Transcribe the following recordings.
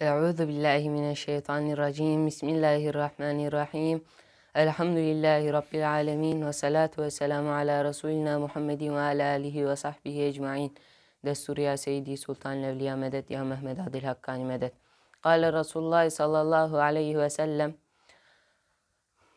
Euzu billahi mineşşeytanirracim. Bismillahirrahmanirrahim. Elhamdülillahi rabbil alamin ve salatu ve selamu ala resulina Muhammedin ve ala alihi ve sahbihi ecmaîn. Destur ya Seyyidi Sultan Levliya medet ya Mehmet Adil Hakkani medet. Kale Resulullah sallallahu aleyhi ve sellem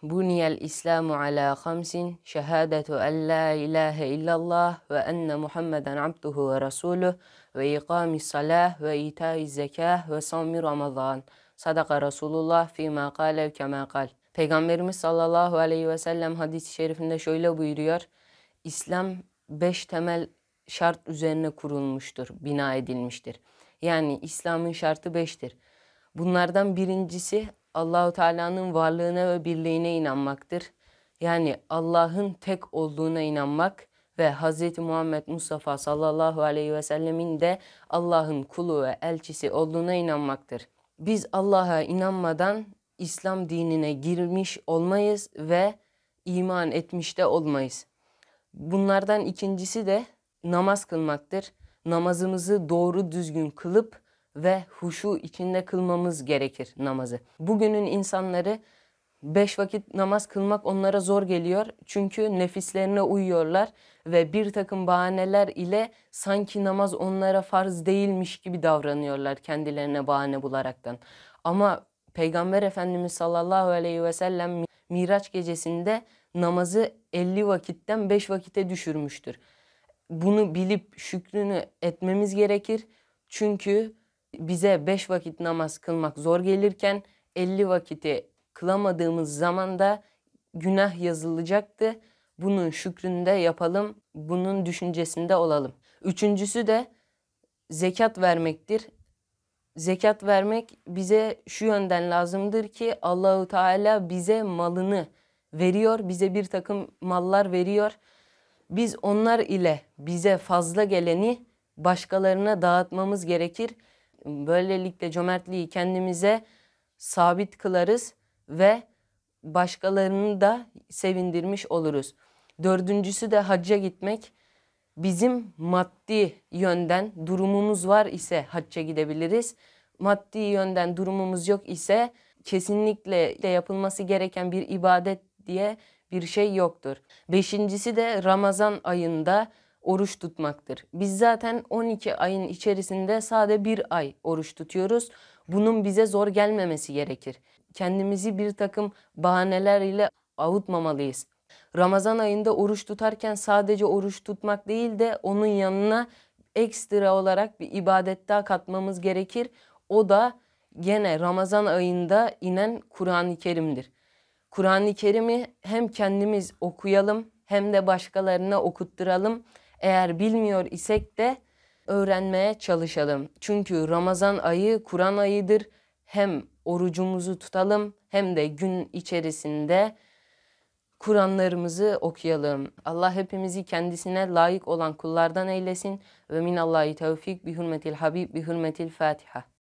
Buniyel İslamu ala khamsin şehadetu en la ilahe illallah ve enne Muhammeden abduhu ve resuluh ve ikamis salah ve itai zekah ve savmi ramazan. Sadaka Resulullah fîmâ kâlev Peygamberimiz sallallahu aleyhi ve sellem hadis-i şerifinde şöyle buyuruyor. İslam beş temel şart üzerine kurulmuştur, bina edilmiştir. Yani İslam'ın şartı beştir. Bunlardan birincisi Allahu Teala'nın varlığına ve birliğine inanmaktır. Yani Allah'ın tek olduğuna inanmak ve Hz. Muhammed Mustafa sallallahu aleyhi ve sellemin de Allah'ın kulu ve elçisi olduğuna inanmaktır. Biz Allah'a inanmadan İslam dinine girmiş olmayız ve iman etmiş de olmayız. Bunlardan ikincisi de namaz kılmaktır. Namazımızı doğru düzgün kılıp ve huşu içinde kılmamız gerekir namazı. Bugünün insanları beş vakit namaz kılmak onlara zor geliyor. Çünkü nefislerine uyuyorlar ve bir takım bahaneler ile sanki namaz onlara farz değilmiş gibi davranıyorlar kendilerine bahane bularaktan. Ama Peygamber Efendimiz sallallahu aleyhi ve sellem Miraç gecesinde namazı 50 vakitten 5 vakite düşürmüştür. Bunu bilip şükrünü etmemiz gerekir. Çünkü bize beş vakit namaz kılmak zor gelirken 50 vakiti kılamadığımız zaman da günah yazılacaktı. Bunun şükründe yapalım, bunun düşüncesinde olalım. Üçüncüsü de zekat vermektir. Zekat vermek bize şu yönden lazımdır ki Allahu Teala bize malını veriyor, bize bir takım mallar veriyor. Biz onlar ile bize fazla geleni başkalarına dağıtmamız gerekir. Böylelikle cömertliği kendimize sabit kılarız ve başkalarını da sevindirmiş oluruz. Dördüncüsü de hacca gitmek. Bizim maddi yönden durumumuz var ise hacca gidebiliriz. Maddi yönden durumumuz yok ise kesinlikle de yapılması gereken bir ibadet diye bir şey yoktur. Beşincisi de Ramazan ayında oruç tutmaktır. Biz zaten 12 ayın içerisinde sade bir ay oruç tutuyoruz. Bunun bize zor gelmemesi gerekir. Kendimizi bir takım bahaneler ile avutmamalıyız. Ramazan ayında oruç tutarken sadece oruç tutmak değil de onun yanına ekstra olarak bir ibadet daha katmamız gerekir. O da gene Ramazan ayında inen Kur'an-ı Kerim'dir. Kur'an-ı Kerim'i hem kendimiz okuyalım hem de başkalarına okutturalım. Eğer bilmiyor isek de öğrenmeye çalışalım. Çünkü Ramazan ayı Kur'an ayıdır. Hem orucumuzu tutalım hem de gün içerisinde Kur'anlarımızı okuyalım. Allah hepimizi kendisine layık olan kullardan eylesin. Ve minallahi tevfik bi hürmetil habib bi hürmetil fatiha.